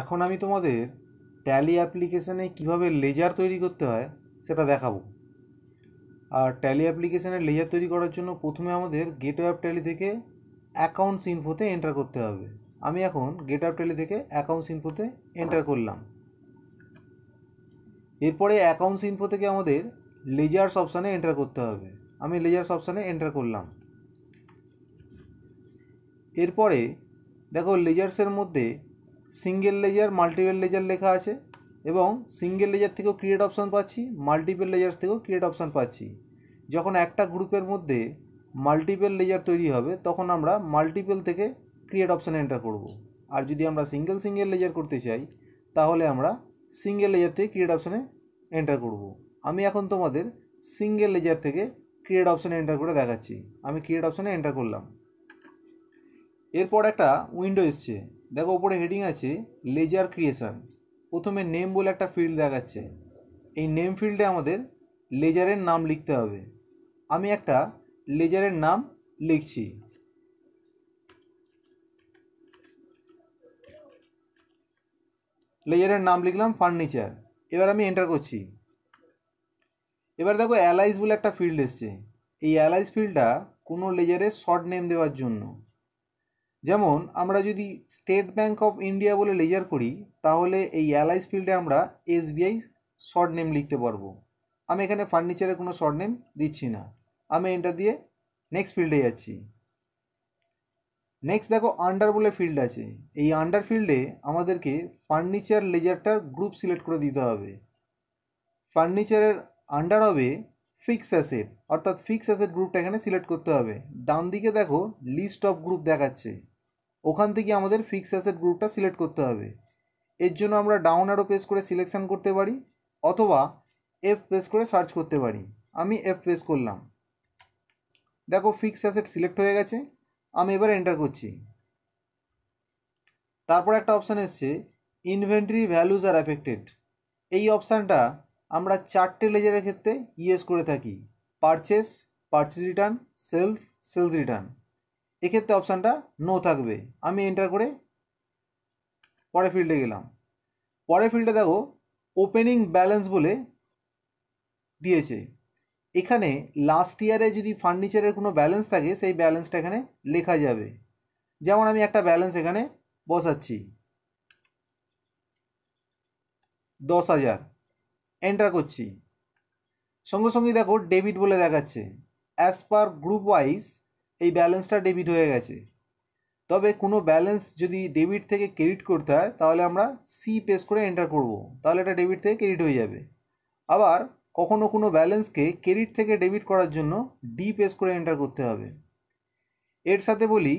এখন আমি তোমাদের ট্যালি অ্যাপ্লিকেশানে কিভাবে লেজার তৈরি করতে হয় সেটা দেখাবো আর ট্যালি অ্যাপ্লিকেশানের লেজার তৈরি করার জন্য প্রথমে আমাদের গেট অ্যাপ ট্যালি থেকে অ্যাকাউন্টস ইনফোতে এন্টার করতে হবে আমি এখন গেট অ্যাপ ট্যালি থেকে অ্যাকাউন্টস ইনফোতে এন্টার করলাম এরপরে অ্যাকাউন্টস ইনফো থেকে আমাদের লেজার্স অপশানে এন্টার করতে হবে আমি লেজার্স অপশানে এন্টার করলাম এরপরে দেখো লেজার্সের মধ্যে সিঙ্গেল লেজার মাল্টিপেল লেজার লেখা আছে এবং সিঙ্গেল লেজার থেকেও ক্রিয়েট অপশান পাচ্ছি মাল্টিপেল লেজার থেকেও ক্রিয়েট অপশান পাচ্ছি যখন একটা গ্রুপের মধ্যে মাল্টিপেল লেজার তৈরি হবে তখন আমরা মাল্টিপেল থেকে ক্রিয়েট অপশানে এন্টার করব। আর যদি আমরা সিঙ্গেল সিঙ্গেল লেজার করতে চাই তাহলে আমরা সিঙ্গেল লেজার থেকে ক্রিয়েট অপশানে এন্টার করব। আমি এখন তোমাদের সিঙ্গেল লেজার থেকে ক্রিয়েট অপশানে এন্টার করে দেখাচ্ছি আমি ক্রিয়েট অপশানে এন্টার করলাম এরপর একটা উইন্ডো এসছে দেখো ওপরে হেডিং আছে লেজার ক্রিয়েশন প্রথমে নেম বলে একটা ফিল্ড দেখাচ্ছে এই নেম ফিল্ডে আমাদের লেজারের নাম লিখতে হবে আমি একটা লেজারের নাম লিখছি লেজারের নাম লিখলাম ফার্নিচার এবার আমি এন্টার করছি এবার দেখো অ্যালাইজ বলে একটা ফিল্ড এসছে এই অ্যালাইজ ফিল্ডটা কোনো লেজারের শর্ট নেম দেওয়ার জন্য যেমন আমরা যদি স্টেট ব্যাঙ্ক অফ ইন্ডিয়া বলে লেজার করি তাহলে এই অ্যালাইস ফিল্ডে আমরা এসবিআই শর্ট নেম লিখতে পারবো আমি এখানে ফার্নিচারের কোনো শর্ট নেম দিচ্ছি না আমি এটা দিয়ে নেক্সট ফিল্ডে যাচ্ছি নেক্সট দেখো আন্ডার বলে ফিল্ড আছে এই আন্ডার ফিল্ডে আমাদেরকে ফার্নিচার লেজারটার গ্রুপ সিলেক্ট করে দিতে হবে ফার্নিচারের আন্ডার হবে ফিক্স অ্যাসেট অর্থাৎ ফিক্স অ্যাসেট গ্রুপটা এখানে সিলেক্ট করতে হবে ডান দিকে দেখো লিস্ট অফ গ্রুপ দেখাচ্ছে ওখান থেকে আমাদের ফিক্স অ্যাসেট গ্রুপটা সিলেক্ট করতে হবে এর জন্য আমরা ডাউন অ্যারো প্রেস করে সিলেকশন করতে পারি অথবা এফ প্রেস করে সার্চ করতে পারি আমি এফ প্রেস করলাম দেখো ফিক্স অ্যাসেট সিলেক্ট হয়ে গেছে আমি এবার এন্টার করছি তারপর একটা অপশান এসছে ইনভেন্টরি ভ্যালুজ আর অ্যাফেক্টেড এই অপশানটা আমরা চারটে লেজারের ক্ষেত্রে ইয়েস করে থাকি purchase purchase return sales sales return এক্ষেত্রে অপশানটা নো থাকবে আমি এন্টার করে পরে ফিল্ডে গেলাম পরে ফিল্ডে দেখো ওপেনিং ব্যালেন্স বলে দিয়েছে এখানে লাস্ট ইয়ারে যদি ফার্নিচারের কোনো ব্যালেন্স থাকে সেই ব্যালেন্সটা এখানে লেখা যাবে যেমন আমি একটা ব্যালেন্স এখানে বসাচ্ছি দশ হাজার এন্টার করছি সঙ্গে সঙ্গে দেখো ডেবিট বলে দেখাচ্ছে অ্যাজ পার গ্রুপ ওয়াইজ এই ব্যালেন্সটা ডেবিট হয়ে গেছে তবে কোনো ব্যালেন্স যদি ডেবিট থেকে ক্রেডিট করতে হয় তাহলে আমরা সি পেস করে এন্টার করব তাহলে এটা ডেবিট থেকে ক্রেডিট হয়ে যাবে আবার কখনও কোনো ব্যালেন্সকে ক্রেডিট থেকে ডেবিট করার জন্য ডি পেস করে এন্টার করতে হবে এর সাথে বলি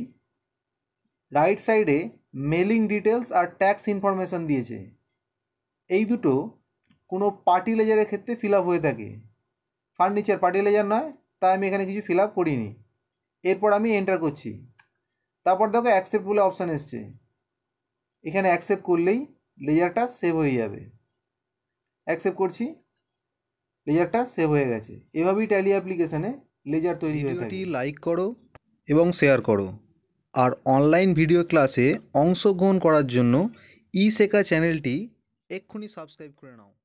রাইট সাইডে মেলিং ডিটেলস আর ট্যাক্স ইনফরমেশান দিয়েছে এই দুটো কোনো পার্টি লেজারের ক্ষেত্রে ফিল আপ হয়ে থাকে ফার্নিচার পার্টি লেজার নয় তাই আমি এখানে কিছু ফিল আপ করিনি এরপর আমি এন্টার করছি তারপর দেখো অ্যাকসেপ্ট বলে অপশান এসছে এখানে অ্যাকসেপ্ট করলেই লেজারটা সেভ হয়ে যাবে অ্যাকসেপ্ট করছি লেজারটা সেভ হয়ে গেছে এভাবেই ট্যালি অ্যাপ্লিকেশানে লেজার তৈরি হয়ে থাকে লাইক করো এবং শেয়ার করো আর অনলাইন ভিডিও ক্লাসে অংশগ্রহণ করার জন্য ই শেখা চ্যানেলটি এক্ষুনি সাবস্ক্রাইব করে নাও